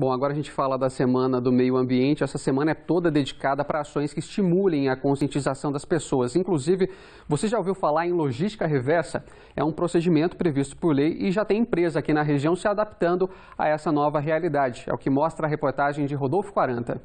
Bom, agora a gente fala da Semana do Meio Ambiente. Essa semana é toda dedicada para ações que estimulem a conscientização das pessoas. Inclusive, você já ouviu falar em logística reversa? É um procedimento previsto por lei e já tem empresa aqui na região se adaptando a essa nova realidade. É o que mostra a reportagem de Rodolfo 40.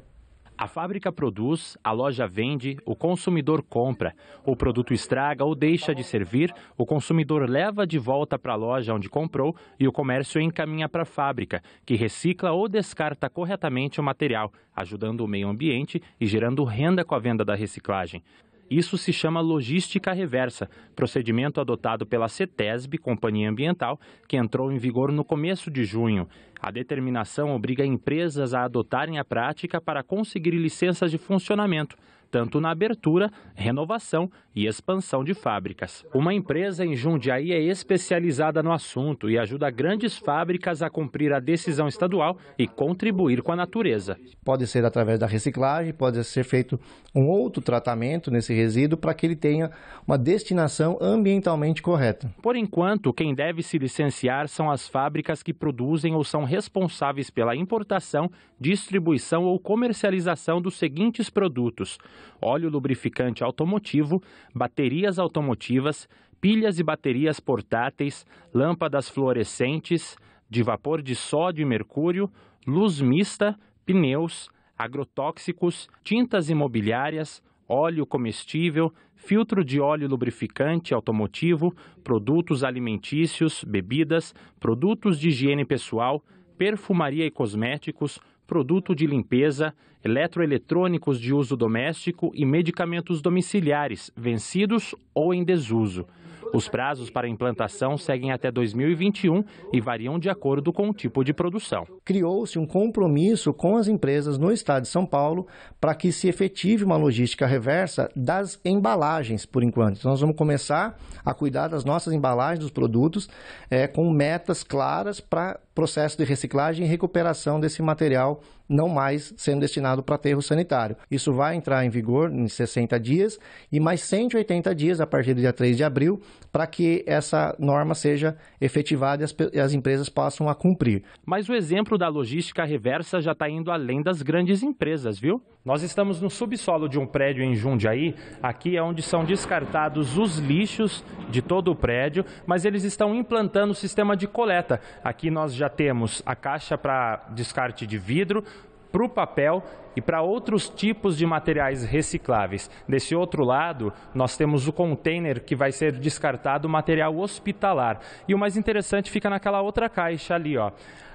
A fábrica produz, a loja vende, o consumidor compra. O produto estraga ou deixa de servir, o consumidor leva de volta para a loja onde comprou e o comércio encaminha para a fábrica, que recicla ou descarta corretamente o material, ajudando o meio ambiente e gerando renda com a venda da reciclagem. Isso se chama logística reversa, procedimento adotado pela CETESB, Companhia Ambiental, que entrou em vigor no começo de junho. A determinação obriga empresas a adotarem a prática para conseguir licenças de funcionamento tanto na abertura, renovação e expansão de fábricas. Uma empresa em Jundiaí é especializada no assunto e ajuda grandes fábricas a cumprir a decisão estadual e contribuir com a natureza. Pode ser através da reciclagem, pode ser feito um outro tratamento nesse resíduo para que ele tenha uma destinação ambientalmente correta. Por enquanto, quem deve se licenciar são as fábricas que produzem ou são responsáveis pela importação, distribuição ou comercialização dos seguintes produtos: óleo lubrificante automotivo, baterias automotivas, pilhas e baterias portáteis, lâmpadas fluorescentes, de vapor de sódio e mercúrio, luz mista, pneus, agrotóxicos, tintas imobiliárias, óleo comestível, filtro de óleo lubrificante automotivo, produtos alimentícios, bebidas, produtos de higiene pessoal, perfumaria e cosméticos, produto de limpeza, eletroeletrônicos de uso doméstico e medicamentos domiciliares, vencidos ou em desuso. Os prazos para implantação seguem até 2021 e variam de acordo com o tipo de produção. Criou-se um compromisso com as empresas no estado de São Paulo para que se efetive uma logística reversa das embalagens, por enquanto. Então, nós vamos começar a cuidar das nossas embalagens dos produtos é, com metas claras para processo de reciclagem e recuperação desse material não mais sendo destinado para aterro sanitário. Isso vai entrar em vigor em 60 dias e mais 180 dias a partir do dia 3 de abril para que essa norma seja efetivada e as, empresas possam a cumprir. Mas o exemplo da logística reversa já está indo além das grandes empresas, viu? Nós estamos no subsolo de um prédio em Jundiaí, aqui é onde são descartados os lixos de todo o prédio, mas eles estão implantando o sistema de coleta. Aqui nós já já temos a caixa para descarte de vidro, para o papel e para outros tipos de materiais recicláveis. Desse outro lado, nós temos o container que vai ser descartado material hospitalar. E o mais interessante fica naquela outra caixa ali, ó.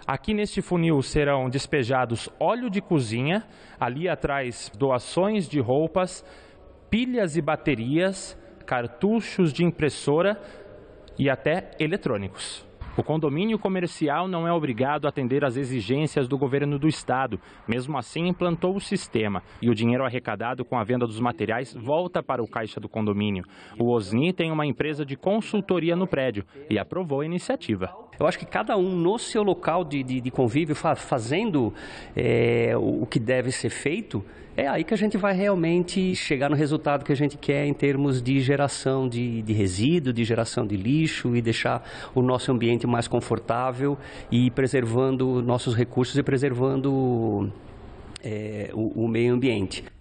Aqui neste funil serão despejados óleo de cozinha, ali atrás doações de roupas, pilhas e baterias, cartuchos de impressora e até eletrônicos. O condomínio comercial não é obrigado a atender às exigências do governo do estado. Mesmo assim, implantou o sistema e o dinheiro arrecadado com a venda dos materiais volta para o caixa do condomínio. O Osni tem uma empresa de consultoria no prédio e aprovou a iniciativa. Eu acho que cada um no seu local de, de, de convívio, fazendo é, o que deve ser feito, é aí que a gente vai realmente chegar no resultado que a gente quer em termos de geração de, de resíduo, de geração de lixo e deixar o nosso ambiente ambiente mais confortável e preservando nossos recursos e preservando é, o, o meio ambiente.